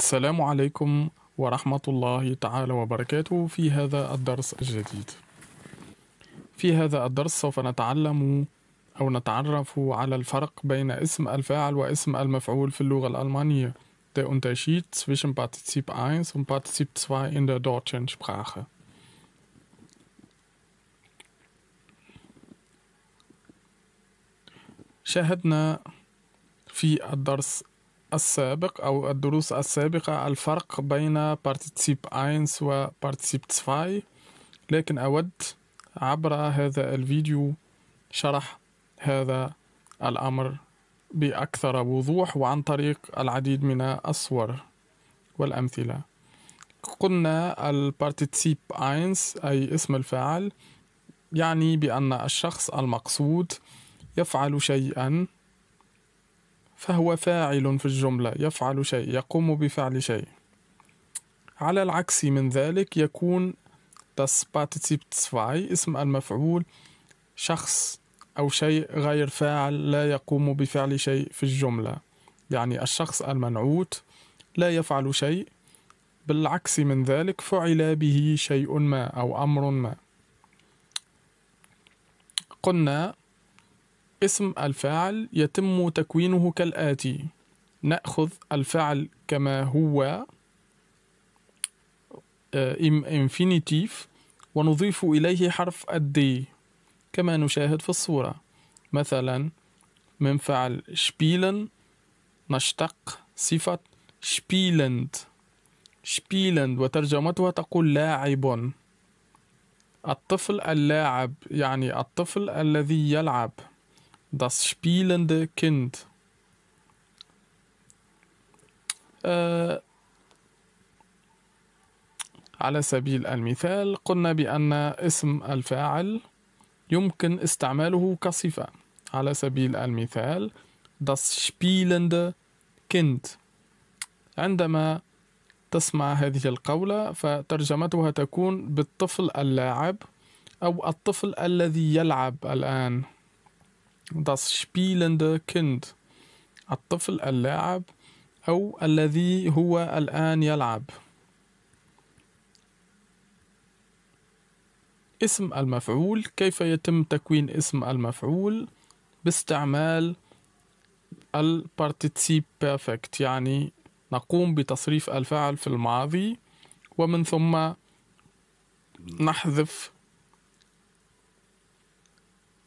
السلام عليكم ورحمة الله تعالى وبركاته في هذا الدرس الجديد. في هذا الدرس سوف نتعلم أو نتعرف على الفرق بين اسم الفاعل واسم المفعول في اللغة الألمانية. Der Unterschied zwischen Partizip 1 und Partizip 2 in der deutschen Sprache. شاهدنا في الدرس السابق أو الدروس السابقة الفرق بين بارتيسيب 1 وبارتيسيب 2 لكن أود عبر هذا الفيديو شرح هذا الأمر بأكثر وضوح وعن طريق العديد من الصور والأمثلة قلنا البارتيسيب 1 أي اسم الفاعل يعني بأن الشخص المقصود يفعل شيئا فهو فاعل في الجملة يفعل شيء يقوم بفعل شيء على العكس من ذلك يكون das Partizip 2 اسم المفعول شخص أو شيء غير فاعل لا يقوم بفعل شيء في الجملة يعني الشخص المنعوت لا يفعل شيء بالعكس من ذلك فعل به شيء ما أو أمر ما قلنا اسم الفاعل يتم تكوينه كالآتي نأخذ الفعل كما هو آه، infinitive ونضيف إليه حرف الدي كما نشاهد في الصورة مثلا من فعل spielen نشتق صفة spielend spielend وترجمتها تقول لاعب الطفل اللاعب يعني الطفل الذي يلعب Das spielende Kind. Äh, على سبيل المثال قلنا بأن اسم الفاعل يمكن استعماله كصفة على سبيل المثال das spielende Kind عندما تسمع هذه القولة فترجمتها تكون بالطفل اللاعب أو الطفل الذي يلعب الآن das spielende Kind الطفل اللاعب أو الذي هو الآن يلعب اسم المفعول كيف يتم تكوين اسم المفعول باستعمال البارتيسيب بيرفكت يعني نقوم بتصريف الفعل في الماضي ومن ثم نحذف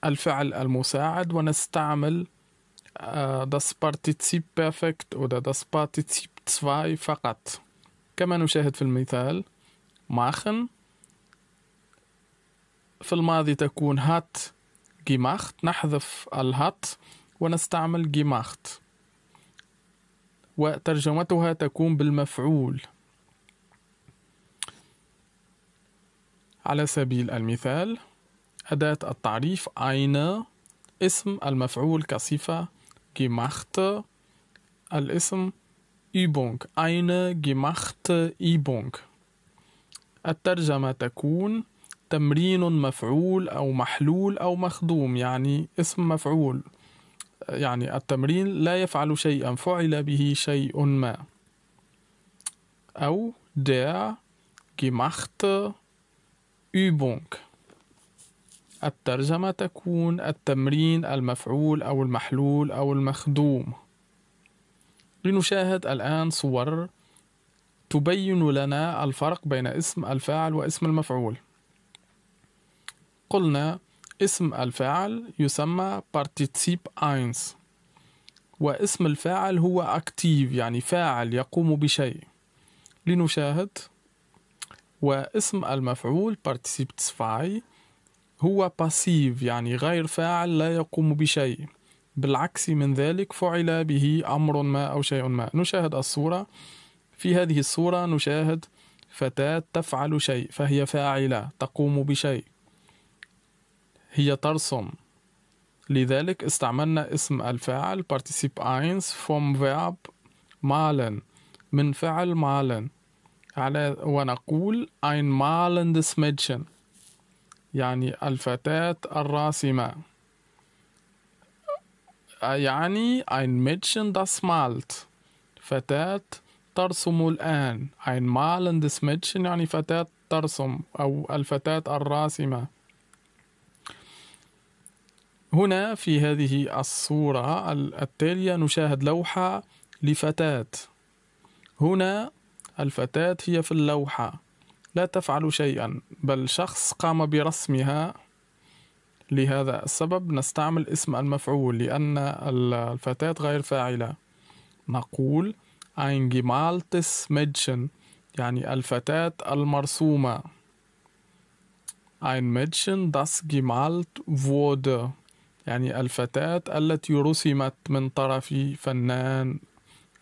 الفعل المساعد ونستعمل آه، das Partizip Perfekt oder das Partizip 2 فقط كما نشاهد في المثال machen في الماضي تكون hat gemacht نحذف الhat ونستعمل gemacht وترجمتها تكون بالمفعول على سبيل المثال أداة التعريف أين اسم المفعول كصفة gemacht الاسم Übung أين gemacht Übung الترجمة تكون تمرين مفعول أو محلول أو مخدوم يعني اسم مفعول يعني التمرين لا يفعل شيئا فعل به شيء ما أو der gemachte Übung الترجمة تكون التمرين المفعول أو المحلول أو المخدوم لنشاهد الآن صور تبين لنا الفرق بين اسم الفاعل واسم المفعول قلنا اسم الفاعل يسمى بارتيتسيب أينس واسم الفاعل هو أكتيف يعني فاعل يقوم بشيء لنشاهد واسم المفعول participe 2 هو باسيف يعني غير فاعل لا يقوم بشيء بالعكس من ذلك فعل به أمر ما أو شيء ما نشاهد الصورة في هذه الصورة نشاهد فتاة تفعل شيء فهي فاعلة تقوم بشيء هي ترسم لذلك استعملنا اسم الفاعل بارتيسيب اينس فوم verb مالن من فعل مالن على ونقول ein malendes Mädchen يعني الفتاة الراسمة آه، يعني ein Mädchen das malt فتاة ترسم الآن ein malendes Mädchen يعني فتاة ترسم أو الفتاة الراسمة هنا في هذه الصورة التالية نشاهد لوحة لفتاة هنا الفتاة هي في اللوحة لا تفعل شيئا بل شخص قام برسمها لهذا السبب نستعمل اسم المفعول لأن الفتاة غير فاعلة نقول ein gemaltes Mädchen يعني الفتاة المرسومة ein Mädchen das gemalt wurde يعني الفتاة التي رسمت من طرف فنان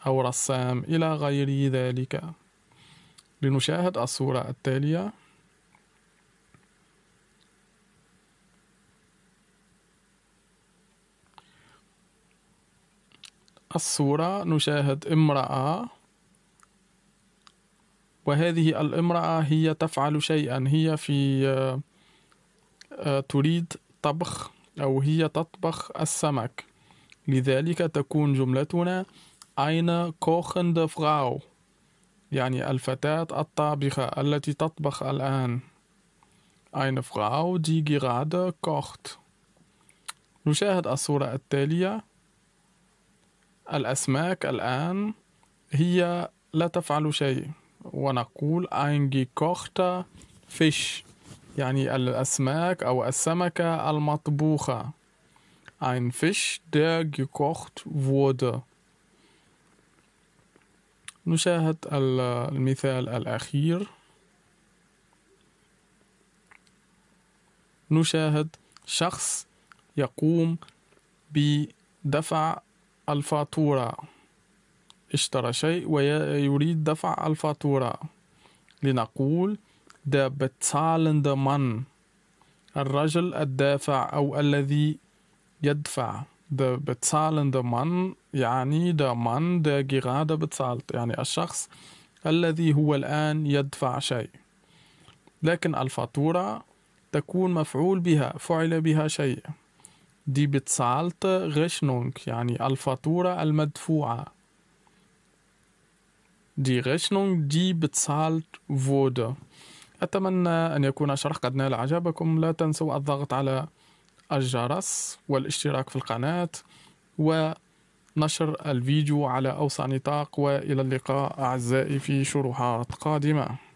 أو رسام إلى غير ذلك لنشاهد الصورة التالية الصورة نشاهد امرأة وهذه الامرأة هي تفعل شيئا هي في آه، تريد طبخ أو هي تطبخ السمك لذلك تكون جملتنا أين كوخند فغاو يعني الفتاة الطابخة التي تطبخ الآن eine Frau die gerade kocht نشاهد الصورة التالية الأسماك الآن هي لا تفعل شيء ونقول ein gekochter Fisch يعني الأسماك أو السمكة المطبوخة ein Fisch der gekocht wurde نشاهد المثال الأخير نشاهد شخص يقوم بدفع الفاتورة اشترى شيء ويريد دفع الفاتورة لنقول der bezahlende Mann الرجل الدافع أو الذي يدفع der bezahlende Mann يعني der Mann der gerade bezahlt يعني الشخص الذي هو الآن يدفع شيء لكن الفاتورة تكون مفعول بها فعل بها شيء دي بتصالت رشنونك يعني الفاتورة المدفوعة دي رشنونك دي بتصالت wurde أتمنى أن يكون الشرح قد نال إعجابكم لا تنسوا الضغط على الجرس والاشتراك في القناة ونشر الفيديو على أوسع نطاق وإلى اللقاء أعزائي في شروحات قادمة